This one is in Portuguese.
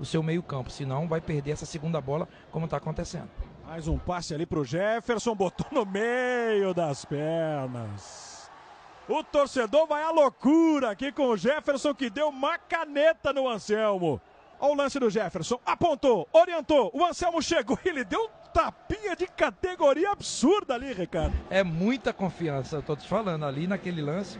o seu meio-campo, senão vai perder essa segunda bola, como está acontecendo. Mais um passe ali para o Jefferson, botou no meio das pernas. O torcedor vai à loucura aqui com o Jefferson que deu uma caneta no Anselmo. Olha o lance do Jefferson. Apontou, orientou. O Anselmo chegou e ele deu um tapinha de categoria absurda ali, Ricardo. É muita confiança, eu te falando ali naquele lance.